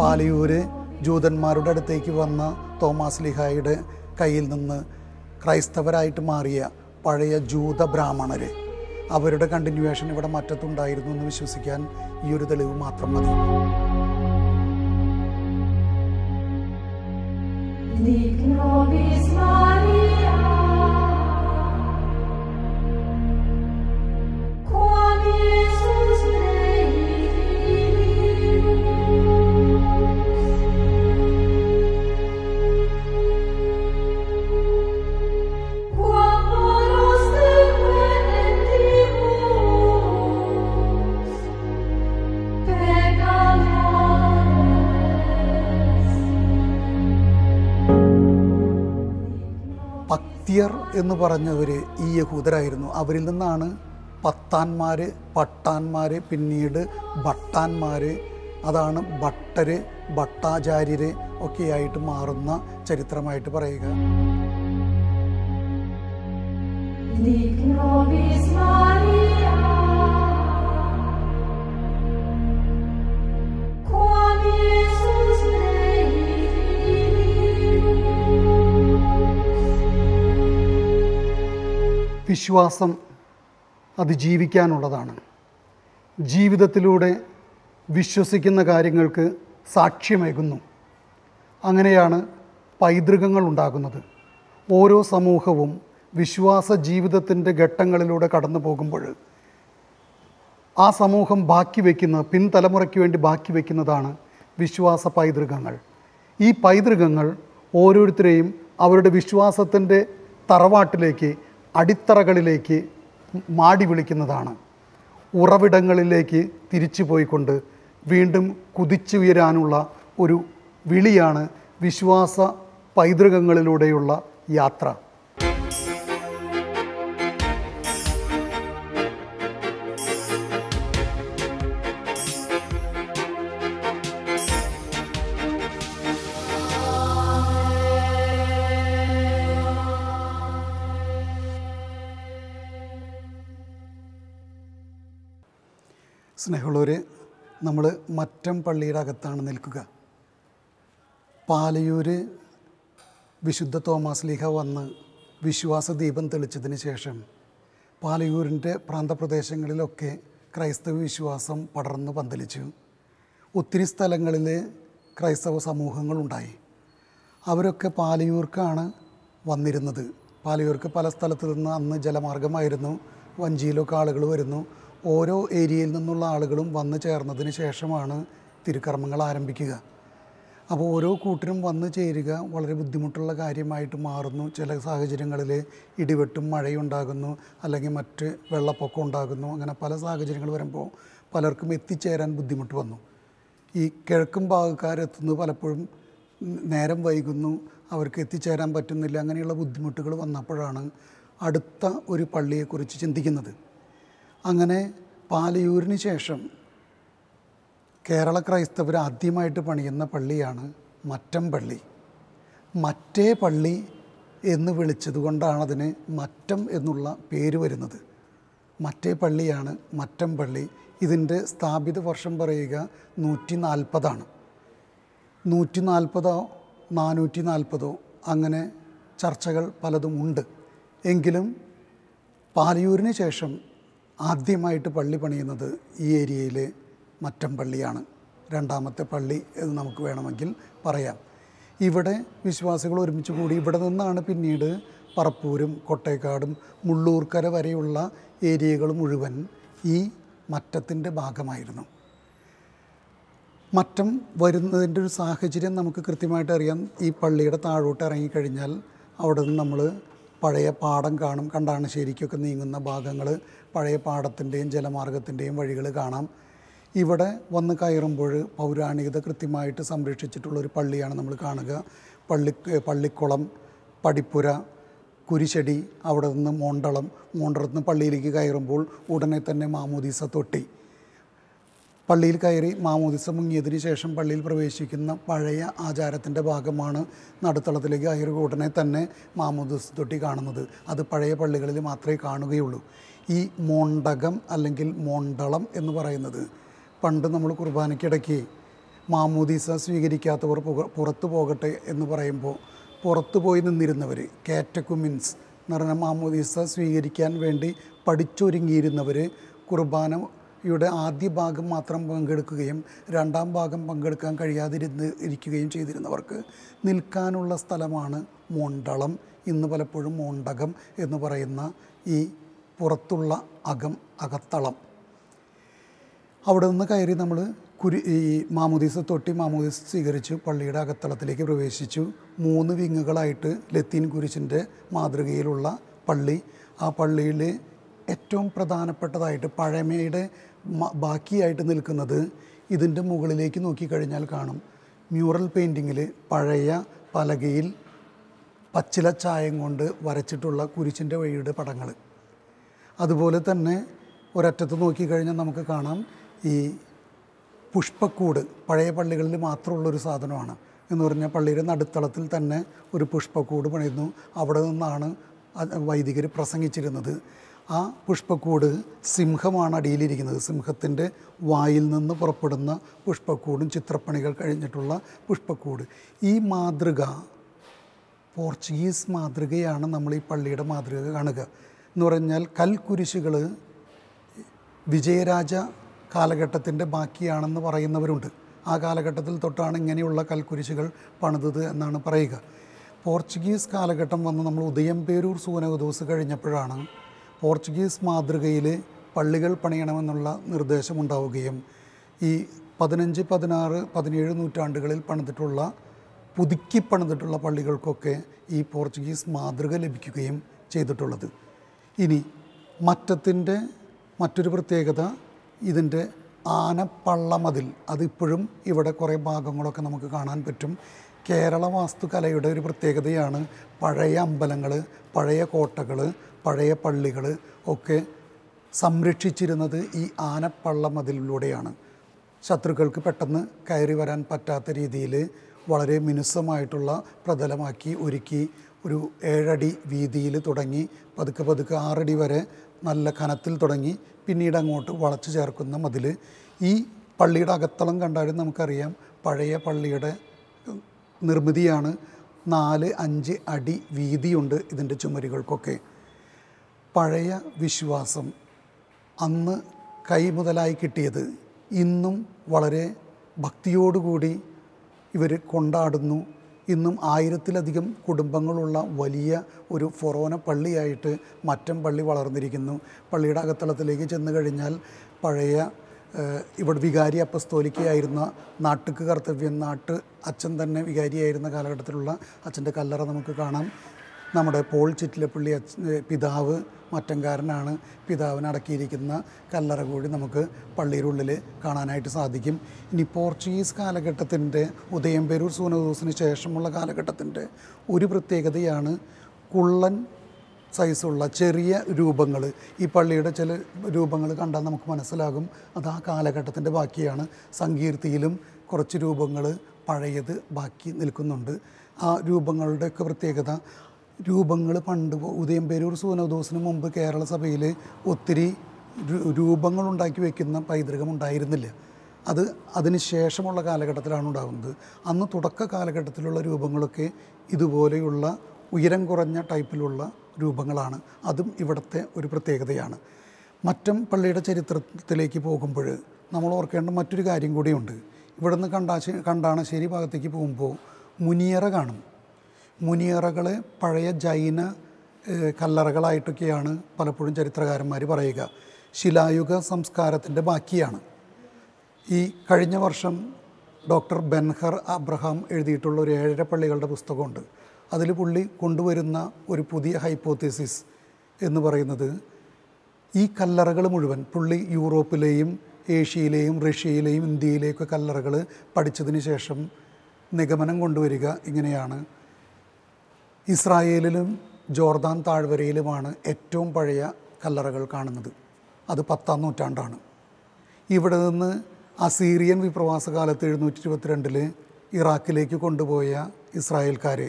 പാലിയൂര് ജൂതന്മാരുടെ അടുത്തേക്ക് വന്ന തോമാസ് ലിഹായുടെ കയ്യിൽ നിന്ന് ക്രൈസ്തവരായിട്ട് മാറിയ പഴയ ജൂത ബ്രാഹ്മണർ അവരുടെ കണ്ടിന്യൂവേഷൻ ഇവിടെ മറ്റത്തുണ്ടായിരുന്നു എന്ന് വിശ്വസിക്കാൻ ഈ ഒരു തെളിവ് മാത്രം മതി Liegt nur എന്ന് പറഞ്ഞവർ ഈ യഹൂദരായിരുന്നു അവരിൽ നിന്നാണ് പത്താന്മാർ പട്ടാന്മാർ പിന്നീട് ഭട്ടാന്മാർ അതാണ് ഭട്ടർ ഭട്ടാചാര്യർ ഒക്കെയായിട്ട് മാറുന്ന ചരിത്രമായിട്ട് പറയുക വിശ്വാസം അത് ജീവിക്കാനുള്ളതാണ് ജീവിതത്തിലൂടെ വിശ്വസിക്കുന്ന കാര്യങ്ങൾക്ക് സാക്ഷ്യമേകുന്നു അങ്ങനെയാണ് പൈതൃകങ്ങൾ ഉണ്ടാകുന്നത് ഓരോ സമൂഹവും വിശ്വാസ ജീവിതത്തിൻ്റെ ഘട്ടങ്ങളിലൂടെ കടന്നു പോകുമ്പോൾ ആ സമൂഹം ബാക്കി വയ്ക്കുന്ന പിൻതലമുറയ്ക്ക് വേണ്ടി ബാക്കി വയ്ക്കുന്നതാണ് വിശ്വാസ പൈതൃകങ്ങൾ ഈ പൈതൃകങ്ങൾ ഓരോരുത്തരെയും അവരുടെ വിശ്വാസത്തിൻ്റെ തറവാട്ടിലേക്ക് അടിത്തറകളിലേക്ക് മാടി വിളിക്കുന്നതാണ് ഉറവിടങ്ങളിലേക്ക് തിരിച്ചു പോയിക്കൊണ്ട് വീണ്ടും കുതിച്ചുയരാനുള്ള ഒരു വിളിയാണ് വിശ്വാസ പൈതൃകങ്ങളിലൂടെയുള്ള യാത്ര സ്നേഹമുള്ളവരെ നമ്മൾ മറ്റം പള്ളിയുടെ അകത്താണ് നിൽക്കുക പാലയൂർ വിശുദ്ധ തോമാസ് ലീഹ വന്ന് വിശ്വാസ ദീപം തെളിച്ചതിന് ശേഷം പാലയൂരിൻ്റെ പ്രാന്തപ്രദേശങ്ങളിലൊക്കെ ക്രൈസ്തവ വിശ്വാസം പടർന്നു പന്തലിച്ചു ഒത്തിരി സ്ഥലങ്ങളിൽ ക്രൈസ്തവ സമൂഹങ്ങളുണ്ടായി അവരൊക്കെ പാലയൂർക്കാണ് വന്നിരുന്നത് പാലയൂർക്ക് പല സ്ഥലത്ത് നിന്ന് അന്ന് ജലമാർഗമായിരുന്നു വഞ്ചിയിലൊക്കെ ആളുകൾ വരുന്നു ഓരോ ഏരിയയിൽ നിന്നുള്ള ആളുകളും വന്നു ചേർന്നതിന് ശേഷമാണ് തിരുക്കർമ്മങ്ങൾ ആരംഭിക്കുക അപ്പോൾ ഓരോ കൂട്ടരും വന്നു ചേരുക വളരെ ബുദ്ധിമുട്ടുള്ള കാര്യമായിട്ട് മാറുന്നു ചില സാഹചര്യങ്ങളിൽ ഇടിവെട്ടും മഴയുണ്ടാകുന്നു അല്ലെങ്കിൽ മറ്റ് വെള്ളപ്പൊക്കം ഉണ്ടാകുന്നു അങ്ങനെ പല സാഹചര്യങ്ങൾ വരുമ്പോൾ പലർക്കും എത്തിച്ചേരാൻ ബുദ്ധിമുട്ട് വന്നു ഈ കിഴക്കും ഭാഗക്കാരെത്തുന്നു പലപ്പോഴും നേരം വൈകുന്നു അവർക്ക് എത്തിച്ചേരാൻ പറ്റുന്നില്ല അങ്ങനെയുള്ള ബുദ്ധിമുട്ടുകൾ വന്നപ്പോഴാണ് അടുത്ത ഒരു പള്ളിയെക്കുറിച്ച് ചിന്തിക്കുന്നത് അങ്ങനെ പാലയൂരിന് ശേഷം കേരള ക്രൈസ്തവർ ആദ്യമായിട്ട് പണിയുന്ന പള്ളിയാണ് മറ്റം പള്ളി മറ്റേ പള്ളി എന്ന് വിളിച്ചത് കൊണ്ടാണ് മറ്റം എന്നുള്ള പേര് വരുന്നത് മറ്റേ പള്ളിയാണ് മറ്റം പള്ളി ഇതിൻ്റെ സ്ഥാപിത വർഷം പറയുക നൂറ്റി നാൽപ്പതാണ് നൂറ്റി നാൽപ്പതോ നാനൂറ്റി നാൽപ്പതോ അങ്ങനെ ചർച്ചകൾ പലതും ഉണ്ട് എങ്കിലും പാലയൂരിന് ശേഷം ആദ്യമായിട്ട് പള്ളി പണിയുന്നത് ഈ ഏരിയയിലെ മറ്റം പള്ളിയാണ് രണ്ടാമത്തെ പള്ളി എന്ന് നമുക്ക് വേണമെങ്കിൽ പറയാം ഇവിടെ വിശ്വാസികൾ ഒരുമിച്ച് കൂടി ഇവിടെ നിന്നാണ് പിന്നീട് പറപ്പൂരും കൊട്ടേക്കാടും മുള്ളൂർക്കര വരെയുള്ള ഏരിയകൾ മുഴുവൻ ഈ മറ്റത്തിൻ്റെ ഭാഗമായിരുന്നു മറ്റം വരുന്നതിൻ്റെ ഒരു സാഹചര്യം നമുക്ക് കൃത്യമായിട്ട് അറിയാം ഈ പള്ളിയുടെ താഴോട്ട് ഇറങ്ങിക്കഴിഞ്ഞാൽ അവിടെ നിന്ന് നമ്മൾ പഴയ പാടം കാണും കണ്ടാണ് ശരിക്കൊക്കെ നീങ്ങുന്ന ഭാഗങ്ങൾ പഴയ പാടത്തിൻ്റെയും ജലമാർഗത്തിൻ്റെയും വഴികൾ കാണാം ഇവിടെ വന്ന് കയറുമ്പോൾ പൗരാണികത കൃത്യമായിട്ട് സംരക്ഷിച്ചിട്ടുള്ള ഒരു പള്ളിയാണ് നമ്മൾ കാണുക പള്ളി പള്ളിക്കുളം പടിപ്പുര കുരിശടി അവിടെ നിന്ന് മോണ്ടളം മോണ്ടളത്ത് പള്ളിയിലേക്ക് കയറുമ്പോൾ ഉടനെ തന്നെ മാമോദീസ തൊട്ടി പള്ളിയിൽ കയറി മാമോദിസ മുങ്ങിയതിന് ശേഷം പള്ളിയിൽ പ്രവേശിക്കുന്ന പഴയ ആചാരത്തിൻ്റെ ഭാഗമാണ് നടുത്തളത്തിലേക്ക് അഹിർകൂട്ടനെ തന്നെ മാമോദിസ തൊട്ടി കാണുന്നത് അത് പഴയ പള്ളികളിൽ മാത്രമേ കാണുകയുള്ളൂ ഈ മോണ്ടകം അല്ലെങ്കിൽ മോണ്ടളം എന്ന് പറയുന്നത് പണ്ട് നമ്മൾ കുർബാനയ്ക്കിടയ്ക്ക് മാമോദിസ സ്വീകരിക്കാത്തവർ പുറത്തു പോകട്ടെ എന്ന് പറയുമ്പോൾ പുറത്തു പോയി നിന്നിരുന്നവർ കാറ്റക്കുമിൻസ് എന്ന് പറഞ്ഞാൽ മാമോദിസ സ്വീകരിക്കാൻ വേണ്ടി പഠിച്ചൊരുങ്ങിയിരുന്നവർ കുർബാന യുടെ ആദ്യ ഭാഗം മാത്രം പങ്കെടുക്കുകയും രണ്ടാം ഭാഗം പങ്കെടുക്കാൻ കഴിയാതിരുന്ന് ഇരിക്കുകയും ചെയ്തിരുന്നവർക്ക് നിൽക്കാനുള്ള സ്ഥലമാണ് മോണ്ടളം ഇന്ന് പലപ്പോഴും മോണ്ടകം എന്ന് പറയുന്ന ഈ പുറത്തുള്ള അകം അകത്തളം അവിടെ നിന്ന് കയറി നമ്മൾ കുരു ഈ മാമോദീസ തൊട്ടി മാമോദീസ സ്വീകരിച്ചു പള്ളിയുടെ അകത്തളത്തിലേക്ക് പ്രവേശിച്ചു മൂന്ന് വിങ്ങുകളായിട്ട് ലത്തീൻ കുരിശിൻ്റെ മാതൃകയിലുള്ള പള്ളി ആ പള്ളിയിലെ ഏറ്റവും പ്രധാനപ്പെട്ടതായിട്ട് പഴമയുടെ ബാക്കിയായിട്ട് നിൽക്കുന്നത് ഇതിൻ്റെ മുകളിലേക്ക് നോക്കിക്കഴിഞ്ഞാൽ കാണും മ്യൂറൽ പെയിൻറ്റിങ്ങിൽ പഴയ പലകയിൽ പച്ചില ചായം കൊണ്ട് വരച്ചിട്ടുള്ള കുരിശിൻ്റെ വഴിയുടെ പടങ്ങൾ അതുപോലെ തന്നെ ഒരറ്റത്ത് നോക്കിക്കഴിഞ്ഞാൽ നമുക്ക് കാണാം ഈ പുഷ്പക്കൂട് പഴയ പള്ളികളിൽ മാത്രമുള്ളൊരു സാധനമാണ് എന്ന് പറഞ്ഞാൽ പള്ളിയുടെ നടുത്തളത്തിൽ തന്നെ ഒരു പുഷ്പക്കൂട് പണിയുന്നു അവിടെ നിന്നാണ് വൈദികർ പ്രസംഗിച്ചിരുന്നത് ആ പുഷ്പക്കൂട് സിംഹമാണ് അടിയിലിരിക്കുന്നത് സിംഹത്തിൻ്റെ വായിൽ നിന്ന് പുറപ്പെടുന്ന പുഷ്പക്കൂടും ചിത്രപ്പണികൾ കഴിഞ്ഞിട്ടുള്ള പുഷ്പക്കൂട് ഈ മാതൃക പോർച്ചുഗീസ് മാതൃകയാണ് നമ്മൾ ഈ പള്ളിയുടെ മാതൃക കാണുക എന്ന് പറഞ്ഞാൽ കൽക്കുരിശുകൾ വിജയരാജ കാലഘട്ടത്തിൻ്റെ ബാക്കിയാണെന്ന് പറയുന്നവരുണ്ട് ആ കാലഘട്ടത്തിൽ തൊട്ടാണ് ഇങ്ങനെയുള്ള കൽക്കുരിശുകൾ പണിതത് എന്നാണ് പറയുക പോർച്ചുഗീസ് കാലഘട്ടം വന്ന് നമ്മൾ ഉദയംപേരൂർ സൂനകദോസ് കഴിഞ്ഞപ്പോഴാണ് പോർച്ചുഗീസ് മാതൃകയിൽ പള്ളികൾ പണിയണമെന്നുള്ള നിർദ്ദേശമുണ്ടാവുകയും ഈ പതിനഞ്ച് പതിനാറ് പതിനേഴ് നൂറ്റാണ്ടുകളിൽ പണിതിട്ടുള്ള പുതുക്കി പണിതിട്ടുള്ള പള്ളികൾക്കൊക്കെ ഈ പോർച്ചുഗീസ് മാതൃക ലഭിക്കുകയും ചെയ്തിട്ടുള്ളത് ഇനി മറ്റത്തിൻ്റെ മറ്റൊരു പ്രത്യേകത ഇതിൻ്റെ ആനപ്പള്ളമതിൽ അതിപ്പോഴും ഇവിടെ കുറേ ഭാഗങ്ങളൊക്കെ നമുക്ക് കാണാൻ പറ്റും കേരള വാസ്തുകലയുടെ ഒരു പ്രത്യേകതയാണ് പഴയ അമ്പലങ്ങൾ പഴയ കോട്ടകൾ പഴയ പള്ളികൾ ഒക്കെ സംരക്ഷിച്ചിരുന്നത് ഈ ആനപ്പള്ള മതിലൂടെയാണ് ശത്രുക്കൾക്ക് പെട്ടെന്ന് കയറി വരാൻ പറ്റാത്ത രീതിയിൽ വളരെ മിനുസമായിട്ടുള്ള പ്രതലമാക്കി ഒരുക്കി ഒരു ഏഴടി വീതിയിൽ തുടങ്ങി പതുക്കെ പതുക്കെ ആറടി വരെ നല്ല കനത്തിൽ തുടങ്ങി പിന്നീട് അങ്ങോട്ട് വളച്ചു ചേർക്കുന്ന മതിൽ ഈ പള്ളിയുടെ അകത്തളം കണ്ടാലും നമുക്കറിയാം പഴയ പള്ളിയുടെ നിർമ്മിതിയാണ് നാല് അഞ്ച് അടി വീതിയുണ്ട് ഇതിൻ്റെ ചുമരുകൾക്കൊക്കെ പഴയ വിശ്വാസം അന്ന് കൈമുതലായി കിട്ടിയത് ഇന്നും വളരെ ഭക്തിയോടുകൂടി ഇവർ കൊണ്ടാടുന്നു ഇന്നും ആയിരത്തിലധികം കുടുംബങ്ങളുള്ള വലിയ ഒരു ഫൊറോന പള്ളിയായിട്ട് മറ്റം പള്ളി വളർന്നിരിക്കുന്നു പള്ളിയുടെ അകത്തളത്തിലേക്ക് ചെന്ന് കഴിഞ്ഞാൽ പഴയ ഇവിടെ വികാരി അപ്പസ്തോലിക്കയായിരുന്ന നാട്ടുക്ക് കർത്തവ്യം നാട്ട് അച്ഛൻ തന്നെ വികാരിയായിരുന്ന കാലഘട്ടത്തിലുള്ള അച്ഛൻ്റെ കല്ലറ നമുക്ക് കാണാം നമ്മുടെ പോൾ ചിറ്റിലപ്പള്ളി പിതാവ് മറ്റങ്കാരനാണ് പിതാവിനടക്കിയിരിക്കുന്ന അടക്കിയിരിക്കുന്ന കല്ലറ കൂടി നമുക്ക് പള്ളിയുടെ ഉള്ളിൽ കാണാനായിട്ട് സാധിക്കും ഇനി പോർച്ചുഗീസ് കാലഘട്ടത്തിൻ്റെ പേരൂർ സൂനദോസിന് ശേഷമുള്ള കാലഘട്ടത്തിൻ്റെ ഒരു പ്രത്യേകതയാണ് കുള്ളൻ സൈസുള്ള ചെറിയ രൂപങ്ങൾ ഈ പള്ളിയുടെ ചില രൂപങ്ങൾ കണ്ടാൽ നമുക്ക് മനസ്സിലാകും അത് ആ കാലഘട്ടത്തിൻ്റെ ബാക്കിയാണ് സങ്കീർത്തിയിലും കുറച്ച് രൂപങ്ങൾ പഴയത് ബാക്കി നിൽക്കുന്നുണ്ട് ആ രൂപങ്ങളുടെയൊക്കെ പ്രത്യേകത രൂപങ്ങൾ പണ്ട് ഉദയംപേരൂർ സുവനദോസിന് മുമ്പ് കേരള സഭയിൽ ഒത്തിരി രൂപങ്ങളുണ്ടാക്കി വെക്കുന്ന പൈതൃകം ഉണ്ടായിരുന്നില്ല അത് ശേഷമുള്ള കാലഘട്ടത്തിലാണ് ഉണ്ടാകുന്നത് അന്ന് തുടക്ക കാലഘട്ടത്തിലുള്ള രൂപങ്ങളൊക്കെ ഇതുപോലെയുള്ള ഉയരം കുറഞ്ഞ ടൈപ്പിലുള്ള രൂപങ്ങളാണ് അതും ഇവിടുത്തെ ഒരു പ്രത്യേകതയാണ് മറ്റം പള്ളിയുടെ ചരിത്രത്തിലേക്ക് പോകുമ്പോൾ നമ്മൾ ഓർക്കേണ്ട മറ്റൊരു കാര്യം കൂടിയുണ്ട് ഇവിടുന്ന് കണ്ടാശ കണ്ടാണശ്ശേരി ഭാഗത്തേക്ക് പോകുമ്പോൾ മുനിയറ കാണും മുനിയറകളെ പഴയ ജൈന കല്ലറകളായിട്ടൊക്കെയാണ് പലപ്പോഴും ചരിത്രകാരന്മാർ പറയുക ശിലായുഗ സംസ്കാരത്തിൻ്റെ ബാക്കിയാണ് ഈ കഴിഞ്ഞ വർഷം ഡോക്ടർ ബെൻഹർ അബ്രഹാം എഴുതിയിട്ടുള്ള ഒരു ഏഴര പള്ളികളുടെ പുസ്തകമുണ്ട് അതിൽ പുള്ളി കൊണ്ടുവരുന്ന ഒരു പുതിയ ഹൈപ്പോത്തിസിസ് എന്ന് പറയുന്നത് ഈ കല്ലറകൾ മുഴുവൻ പുള്ളി യൂറോപ്പിലെയും ഏഷ്യയിലെയും റഷ്യയിലെയും ഇന്ത്യയിലെയൊക്കെ കല്ലറകൾ പഠിച്ചതിന് ശേഷം നിഗമനം കൊണ്ടുവരിക ഇങ്ങനെയാണ് ഇസ്രായേലിലും ജോർദാൻ താഴ്വരയിലുമാണ് ഏറ്റവും പഴയ കല്ലറകൾ കാണുന്നത് അത് പത്താം നൂറ്റാണ്ടാണ് ഇവിടെ നിന്ന് അസീറിയൻ വിപ്രവാസ കാലത്ത് എഴുന്നൂറ്റി ഇരുപത്തിരണ്ടിൽ ഇറാഖിലേക്ക് കൊണ്ടുപോയ ഇസ്രായേൽക്കാരെ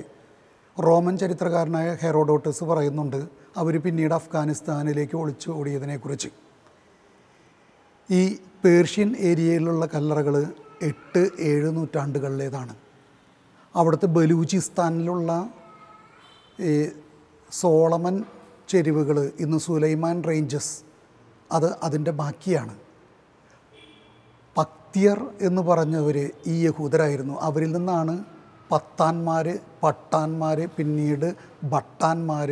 റോമൻ ചരിത്രകാരനായ ഹെറോഡോട്ടസ് പറയുന്നുണ്ട് അവർ പിന്നീട് അഫ്ഗാനിസ്ഥാനിലേക്ക് ഒളിച്ചു ഓടിയതിനെക്കുറിച്ച് ഈ പേർഷ്യൻ ഏരിയയിലുള്ള കല്ലറകൾ എട്ട് ഏഴ് നൂറ്റാണ്ടുകളിലേതാണ് അവിടുത്തെ ബലൂചിസ്ഥാനിലുള്ള ഈ സോളമൻ ചെരിവുകൾ ഇന്ന് സുലൈമാൻ റേഞ്ചസ് അത് അതിൻ്റെ ബാക്കിയാണ് പക്തിയർ എന്ന് പറഞ്ഞവർ ഈ യഹൂദരായിരുന്നു അവരിൽ നിന്നാണ് പത്താന്മാർ പട്ടാന്മാർ പിന്നീട് ഭട്ടാന്മാർ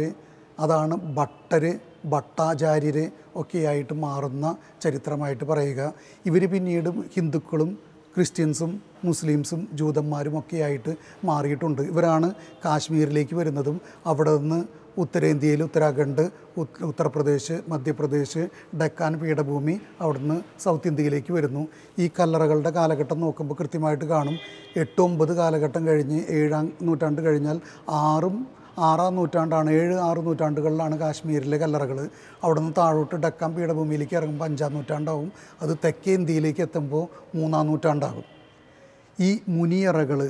അതാണ് ഭട്ടർ ഭട്ടാചാര്യർ ഒക്കെയായിട്ട് മാറുന്ന ചരിത്രമായിട്ട് പറയുക ഇവർ പിന്നീട് ഹിന്ദുക്കളും ക്രിസ്ത്യൻസും മുസ്ലിംസും ജൂതന്മാരും ഒക്കെയായിട്ട് മാറിയിട്ടുണ്ട് ഇവരാണ് കാശ്മീരിലേക്ക് വരുന്നതും അവിടെ നിന്ന് ഉത്തരേന്ത്യയിൽ ഉത്തരാഖണ്ഡ് ഉത്തർപ്രദേശ് മധ്യപ്രദേശ് ഡക്കാൻ പീഠഭൂമി അവിടുന്ന് സൗത്ത് ഇന്ത്യയിലേക്ക് വരുന്നു ഈ കല്ലറകളുടെ കാലഘട്ടം നോക്കുമ്പോൾ കൃത്യമായിട്ട് കാണും എട്ടൊമ്പത് കാലഘട്ടം കഴിഞ്ഞ് ഏഴാം നൂറ്റാണ്ട് കഴിഞ്ഞാൽ ആറും ആറാം നൂറ്റാണ്ടാണ് ഏഴ് ആറ് നൂറ്റാണ്ടുകളിലാണ് കാശ്മീരിലെ കല്ലറകൾ അവിടെ നിന്ന് താഴോട്ട് ഡക്കാൻ പീഠഭൂമിയിലേക്ക് ഇറങ്ങുമ്പോൾ അഞ്ചാം നൂറ്റാണ്ടാവും അത് തെക്കേ ഇന്ത്യയിലേക്ക് എത്തുമ്പോൾ മൂന്നാം നൂറ്റാണ്ടാകും ഈ മുനിയറകൾ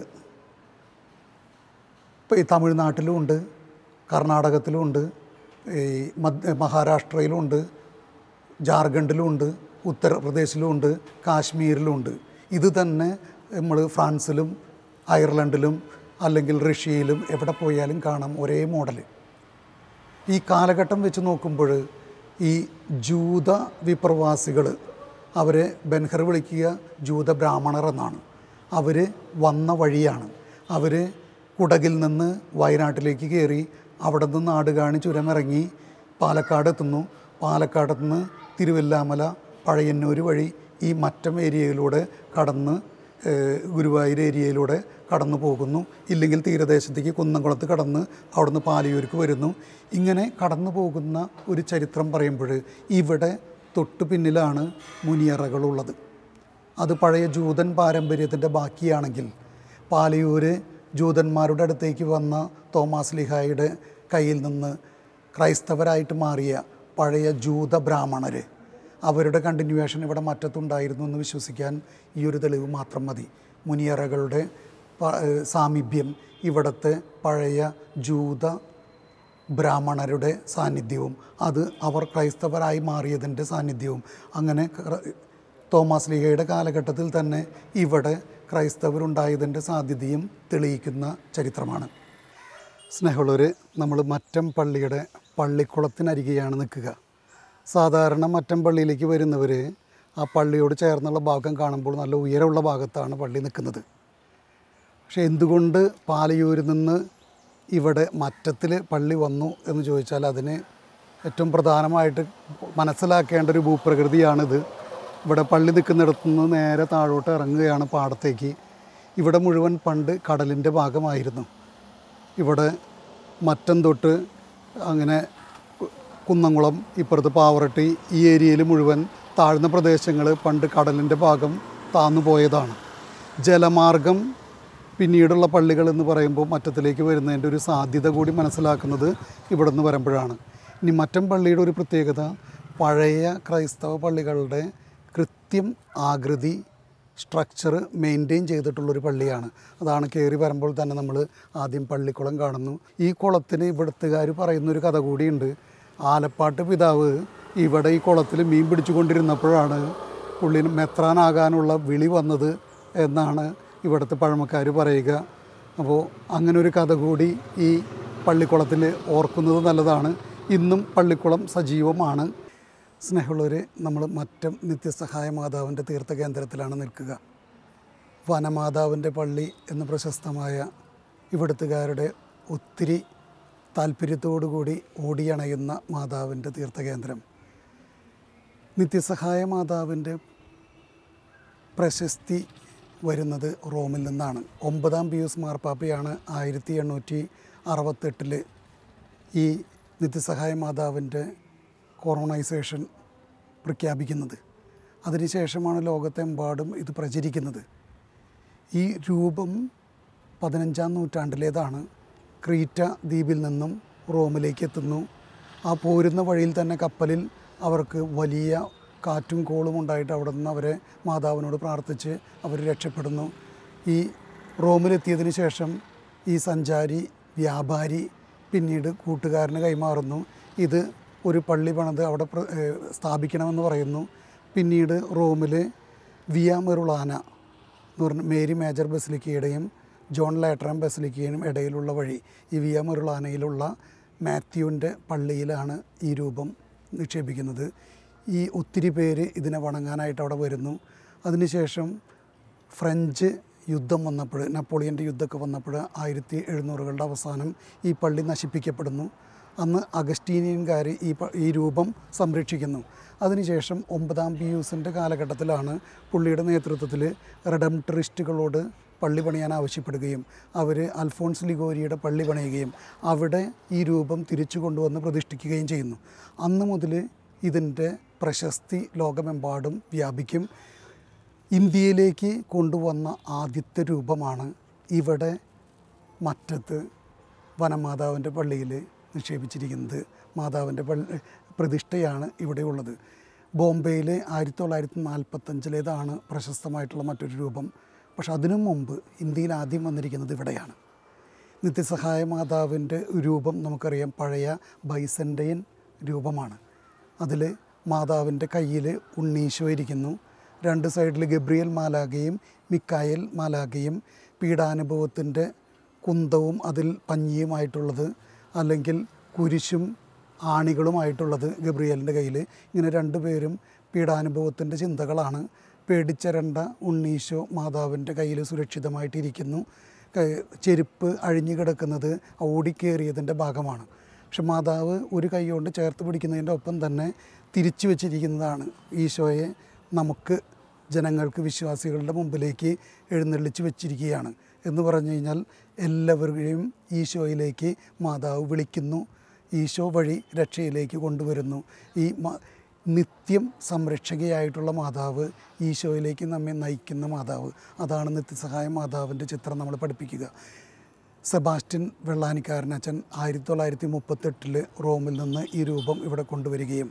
ഈ തമിഴ്നാട്ടിലുമുണ്ട് കർണാടകത്തിലുമുണ്ട് ഈ മധ്യ മഹാരാഷ്ട്രയിലുമുണ്ട് ജാർഖണ്ഡിലുമുണ്ട് ഉത്തർപ്രദേശിലുമുണ്ട് കാശ്മീരിലുമുണ്ട് ഇത് തന്നെ നമ്മൾ ഫ്രാൻസിലും അയർലൻഡിലും അല്ലെങ്കിൽ റഷ്യയിലും എവിടെ പോയാലും കാണാം ഒരേ മോഡൽ ഈ കാലഘട്ടം വെച്ച് നോക്കുമ്പോൾ ഈ ജൂത വിപ്രവാസികൾ അവരെ ബെൻഹർ വിളിക്കുക ജൂത ബ്രാഹ്മണർ എന്നാണ് അവർ വന്ന വഴിയാണ് അവർ കുടകിൽ നിന്ന് വയനാട്ടിലേക്ക് കയറി അവിടെ നിന്ന് നാടുകാണി ചുരമിറങ്ങി പാലക്കാട് എത്തുന്നു പാലക്കാട് നിന്ന് തിരുവല്ലാമല പഴയന്നൂർ വഴി ഈ മറ്റം ഏരിയയിലൂടെ കടന്ന് ഗുരുവായൂർ ഏരിയയിലൂടെ കടന്നു പോകുന്നു ഇല്ലെങ്കിൽ തീരദേശത്തേക്ക് കുന്നംകുളത്ത് കടന്ന് അവിടുന്ന് പാലിയൂർക്ക് വരുന്നു ഇങ്ങനെ കടന്നു പോകുന്ന ഒരു ചരിത്രം പറയുമ്പോൾ ഇവിടെ തൊട്ടു പിന്നിലാണ് മുനിയറകളുള്ളത് അത് പഴയ ജൂതൻ പാരമ്പര്യത്തിൻ്റെ ബാക്കിയാണെങ്കിൽ പാലിയൂര് ജൂതന്മാരുടെ അടുത്തേക്ക് വന്ന തോമാസ് ലിഹായുടെ കയ്യിൽ നിന്ന് ക്രൈസ്തവരായിട്ട് മാറിയ പഴയ ജൂത ബ്രാഹ്മണർ അവരുടെ കണ്ടിന്യൂവേഷൻ ഇവിടെ മറ്റത്തുണ്ടായിരുന്നു എന്ന് വിശ്വസിക്കാൻ ഈ ഒരു തെളിവ് മാത്രം മതി മുനിയറകളുടെ സാമീപ്യം ഇവിടുത്തെ പഴയ ജൂത ബ്രാഹ്മണരുടെ സാന്നിധ്യവും അത് അവർ ക്രൈസ്തവരായി മാറിയതിൻ്റെ സാന്നിധ്യവും അങ്ങനെ തോമസ് ലീഗയുടെ കാലഘട്ടത്തിൽ തന്നെ ഇവിടെ ക്രൈസ്തവരുണ്ടായതിൻ്റെ സാധ്യതയും തെളിയിക്കുന്ന ചരിത്രമാണ് സ്നേഹമുള്ളവർ നമ്മൾ മറ്റം പള്ളിയുടെ പള്ളിക്കുളത്തിനരികെയാണ് നിൽക്കുക സാധാരണ മറ്റം പള്ളിയിലേക്ക് വരുന്നവർ ആ പള്ളിയോട് ചേർന്നുള്ള ഭാഗം കാണുമ്പോൾ നല്ല ഉയരമുള്ള ഭാഗത്താണ് പള്ളി നിൽക്കുന്നത് പക്ഷേ എന്തുകൊണ്ട് പാലയൂരിൽ നിന്ന് ഇവിടെ മറ്റത്തിൽ പള്ളി വന്നു എന്ന് ചോദിച്ചാൽ അതിന് ഏറ്റവും പ്രധാനമായിട്ട് മനസ്സിലാക്കേണ്ട ഒരു ഭൂപ്രകൃതിയാണിത് ഇവിടെ പള്ളി നിൽക്കുന്നിടത്തു നിന്ന് നേരെ താഴോട്ട് ഇറങ്ങുകയാണ് പാടത്തേക്ക് ഇവിടെ മുഴുവൻ പണ്ട് കടലിൻ്റെ ഭാഗമായിരുന്നു ഇവിടെ മറ്റം തൊട്ട് അങ്ങനെ കുന്നംകുളം ഇപ്പുറത്ത് പാവറട്ടി ഈ ഏരിയയിൽ മുഴുവൻ താഴ്ന്ന പ്രദേശങ്ങൾ പണ്ട് കടലിൻ്റെ ഭാഗം താന്നു പോയതാണ് ജലമാർഗം പിന്നീടുള്ള പള്ളികൾ എന്ന് പറയുമ്പോൾ മറ്റത്തിലേക്ക് വരുന്നതിൻ്റെ ഒരു സാധ്യത കൂടി മനസ്സിലാക്കുന്നത് ഇവിടെ നിന്ന് വരുമ്പോഴാണ് ഇനി മറ്റം പള്ളിയുടെ ഒരു പ്രത്യേകത പഴയ ക്രൈസ്തവ പള്ളികളുടെ കൃത്യം ആകൃതി സ്ട്രക്ചർ മെയിൻറ്റെയിൻ ചെയ്തിട്ടുള്ളൊരു പള്ളിയാണ് അതാണ് കയറി വരുമ്പോൾ തന്നെ നമ്മൾ ആദ്യം പള്ളിക്കുളം കാണുന്നു ഈ കുളത്തിന് ഇവിടുത്തുകാർ പറയുന്നൊരു കഥ കൂടിയുണ്ട് ആലപ്പാട്ട് പിതാവ് ഇവിടെ ഈ കുളത്തിൽ മീൻ പിടിച്ചുകൊണ്ടിരുന്നപ്പോഴാണ് പുള്ളിന് മെത്രാനാകാനുള്ള വിളി വന്നത് എന്നാണ് ഇവിടുത്തെ പഴമക്കാർ പറയുക അപ്പോൾ അങ്ങനെ ഒരു കഥ കൂടി ഈ പള്ളിക്കുളത്തിൽ ഓർക്കുന്നത് നല്ലതാണ് ഇന്നും പള്ളിക്കുളം സജീവമാണ് സ്നേഹമുള്ളവർ നമ്മൾ മറ്റം നിത്യസഹായ മാതാവിൻ്റെ തീർത്ഥകേന്ദ്രത്തിലാണ് നിൽക്കുക വനമാതാവിൻ്റെ പള്ളി എന്ന പ്രശസ്തമായ ഇവിടുത്തുകാരുടെ ഒത്തിരി താല്പര്യത്തോടുകൂടി ഓടിയണയുന്ന മാതാവിൻ്റെ തീർത്ഥകേന്ദ്രം നിത്യസഹായ മാതാവിൻ്റെ പ്രശസ്തി വരുന്നത് റോമിൽ നിന്നാണ് ഒമ്പതാം പിയൂസ് മാർപ്പാപ്പയാണ് ആയിരത്തി എണ്ണൂറ്റി അറുപത്തെട്ടിൽ ഈ നിത്യസഹായ മാതാവിൻ്റെ കൊറോണൈസേഷൻ പ്രഖ്യാപിക്കുന്നത് അതിനുശേഷമാണ് ലോകത്തെമ്പാടും ഇത് പ്രചരിക്കുന്നത് ഈ രൂപം പതിനഞ്ചാം നൂറ്റാണ്ടിലേതാണ് ക്രീറ്റ ദ്വീപിൽ നിന്നും റോമിലേക്ക് എത്തുന്നു ആ പോരുന്ന വഴിയിൽ തന്നെ കപ്പലിൽ അവർക്ക് വലിയ കാറ്റും കോളും ഉണ്ടായിട്ട് അവിടെ നിന്ന് അവരെ മാതാവിനോട് പ്രാർത്ഥിച്ച് അവർ രക്ഷപ്പെടുന്നു ഈ റോമിലെത്തിയതിന് ശേഷം ഈ സഞ്ചാരി വ്യാപാരി പിന്നീട് കൂട്ടുകാരന് കൈമാറുന്നു ഇത് ഒരു പള്ളി പണിത് അവിടെ സ്ഥാപിക്കണമെന്ന് പറയുന്നു പിന്നീട് റോമിൽ വിയ മെറുളാന എന്ന് പറഞ്ഞ മേരി മേജർ ബസിലിക്കയുടെയും ജോൺ ലേറ്ററം ബസിലിക്കയിനും ഇടയിലുള്ള വഴി ഈ വിയമുരുളാനയിലുള്ള മാത്യുവിൻ്റെ പള്ളിയിലാണ് ഈ രൂപം നിക്ഷേപിക്കുന്നത് ഈ ഒത്തിരി പേര് ഇതിനെ വണങ്ങാനായിട്ട് അവിടെ വരുന്നു അതിനുശേഷം ഫ്രഞ്ച് യുദ്ധം വന്നപ്പോൾ നെപ്പോളിയൻ്റെ യുദ്ധമൊക്കെ വന്നപ്പോൾ ആയിരത്തി എഴുന്നൂറുകളുടെ അവസാനം ഈ പള്ളി നശിപ്പിക്കപ്പെടുന്നു അന്ന് അഗസ്റ്റീനിയൻകാർ ഈ ഈ രൂപം സംരക്ഷിക്കുന്നു അതിനുശേഷം ഒമ്പതാം പിയൂസിൻ്റെ കാലഘട്ടത്തിലാണ് പുള്ളിയുടെ നേതൃത്വത്തിൽ റെഡംട്രിസ്റ്റുകളോട് പള്ളി പണിയാൻ ആവശ്യപ്പെടുകയും അവർ അൽഫോൺസ് ലിഗോരിയുടെ പള്ളി പണിയുകയും അവിടെ ഈ രൂപം തിരിച്ചു കൊണ്ടുവന്ന് പ്രതിഷ്ഠിക്കുകയും ചെയ്യുന്നു അന്ന് മുതൽ ഇതിൻ്റെ പ്രശസ്തി ലോകമെമ്പാടും വ്യാപിക്കും ഇന്ത്യയിലേക്ക് കൊണ്ടുവന്ന ആദ്യത്തെ രൂപമാണ് ഇവിടെ മറ്റത്ത് വനമാതാവിൻ്റെ പള്ളിയിൽ നിക്ഷേപിച്ചിരിക്കുന്നത് മാതാവിൻ്റെ പള്ളി പ്രതിഷ്ഠയാണ് ഇവിടെയുള്ളത് ബോംബെയിൽ ആയിരത്തി തൊള്ളായിരത്തി നാൽപ്പത്തഞ്ചിലേതാണ് പ്രശസ്തമായിട്ടുള്ള മറ്റൊരു രൂപം പക്ഷെ അതിനു മുമ്പ് ഇന്ത്യയിൽ ആദ്യം വന്നിരിക്കുന്നത് ഇവിടെയാണ് നിത്യസഹായ മാതാവിൻ്റെ രൂപം നമുക്കറിയാം പഴയ ബൈസൻ്റെയൻ രൂപമാണ് അതിൽ മാതാവിൻ്റെ കയ്യിൽ ഉണ്ണീശോ ഇരിക്കുന്നു രണ്ട് സൈഡിൽ ഗബ്രിയൽ മാലാകയും മിക്കായൽ മാലാകയും പീഡാനുഭവത്തിൻ്റെ കുന്തവും അതിൽ പഞ്ഞിയുമായിട്ടുള്ളത് അല്ലെങ്കിൽ കുരിശും ആണികളുമായിട്ടുള്ളത് ഗബ്രിയലിൻ്റെ കയ്യിൽ ഇങ്ങനെ രണ്ടുപേരും പീഡാനുഭവത്തിൻ്റെ ചിന്തകളാണ് പേടിച്ചരണ്ട ഉണ്ണീശോ മാതാവിൻ്റെ കയ്യിൽ സുരക്ഷിതമായിട്ടിരിക്കുന്നു ചെരുപ്പ് അഴിഞ്ഞു കിടക്കുന്നത് ഓടിക്കേറിയതിൻ്റെ ഭാഗമാണ് പക്ഷെ മാതാവ് ഒരു കൈകൊണ്ട് ചേർത്ത് പിടിക്കുന്നതിൻ്റെ ഒപ്പം തന്നെ തിരിച്ചു വച്ചിരിക്കുന്നതാണ് ഈശോയെ നമുക്ക് ജനങ്ങൾക്ക് വിശ്വാസികളുടെ മുമ്പിലേക്ക് എഴുന്നള്ളിച്ച് വെച്ചിരിക്കുകയാണ് എന്ന് പറഞ്ഞു കഴിഞ്ഞാൽ എല്ലാവരുടെയും ഈശോയിലേക്ക് മാതാവ് വിളിക്കുന്നു ഈശോ വഴി രക്ഷയിലേക്ക് കൊണ്ടുവരുന്നു ഈ നിത്യം സംരക്ഷകയായിട്ടുള്ള മാതാവ് ഈശോയിലേക്ക് നമ്മെ നയിക്കുന്ന മാതാവ് അതാണ് നിത്യസഹായ മാതാവിൻ്റെ ചിത്രം നമ്മൾ പഠിപ്പിക്കുക സെബാസ്റ്റ്യൻ വെള്ളാനിക്കാരനച്ഛൻ ആയിരത്തി തൊള്ളായിരത്തി മുപ്പത്തെട്ടിൽ റോമിൽ നിന്ന് ഈ രൂപം ഇവിടെ കൊണ്ടുവരികയും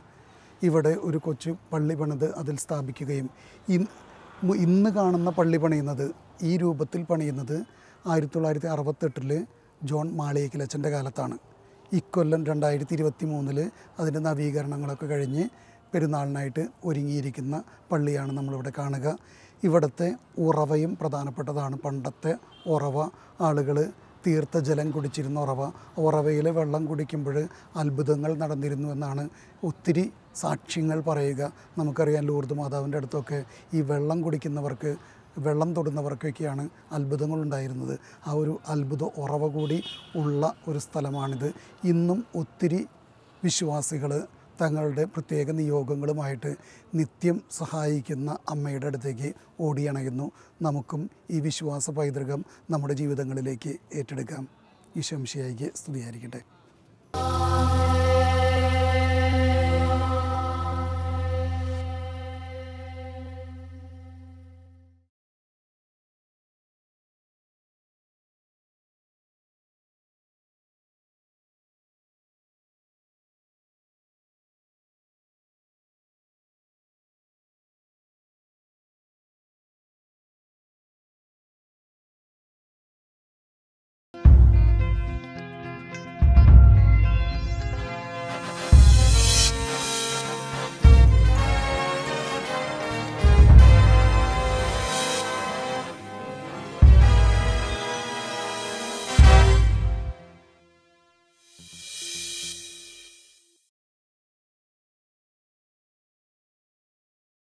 ഇവിടെ ഒരു കൊച്ചു പള്ളി പണിത് അതിൽ സ്ഥാപിക്കുകയും ഇന്ന് കാണുന്ന പള്ളി പണിയുന്നത് ഈ രൂപത്തിൽ പണിയുന്നത് ആയിരത്തി തൊള്ളായിരത്തി അറുപത്തെട്ടിൽ ജോൺ മാളിയേക്കലച്ഛൻ്റെ കാലത്താണ് ഇക്കൊല്ലം രണ്ടായിരത്തി ഇരുപത്തി മൂന്നിൽ അതിൻ്റെ നവീകരണങ്ങളൊക്കെ കഴിഞ്ഞ് പെരുന്നാളിനായിട്ട് ഒരുങ്ങിയിരിക്കുന്ന പള്ളിയാണ് നമ്മളിവിടെ കാണുക ഇവിടുത്തെ ഉറവയും പ്രധാനപ്പെട്ടതാണ് പണ്ടത്തെ ഉറവ ആളുകൾ തീർത്ത ജലം കുടിച്ചിരുന്ന ഉറവ ഉറവയിൽ വെള്ളം കുടിക്കുമ്പോൾ അത്ഭുതങ്ങൾ നടന്നിരുന്നു എന്നാണ് ഒത്തിരി സാക്ഷ്യങ്ങൾ പറയുക നമുക്കറിയാം ലൂർദ് മാതാവിൻ്റെ അടുത്തൊക്കെ ഈ വെള്ളം കുടിക്കുന്നവർക്ക് വെള്ളം തൊടുന്നവർക്കൊക്കെയാണ് അത്ഭുതങ്ങൾ ഉണ്ടായിരുന്നത് ആ ഒരു അത്ഭുത ഉറവ കൂടി ഉള്ള ഒരു സ്ഥലമാണിത് ഇന്നും ഒത്തിരി വിശ്വാസികൾ തങ്ങളുടെ പ്രത്യേക നിയോഗങ്ങളുമായിട്ട് നിത്യം സഹായിക്കുന്ന അമ്മയുടെ അടുത്തേക്ക് ഓടിയണയുന്നു നമുക്കും ഈ വിശ്വാസ പൈതൃകം നമ്മുടെ ജീവിതങ്ങളിലേക്ക് ഏറ്റെടുക്കാം ഈ ശംശയായിക്ക് സ്തുതിയായിരിക്കട്ടെ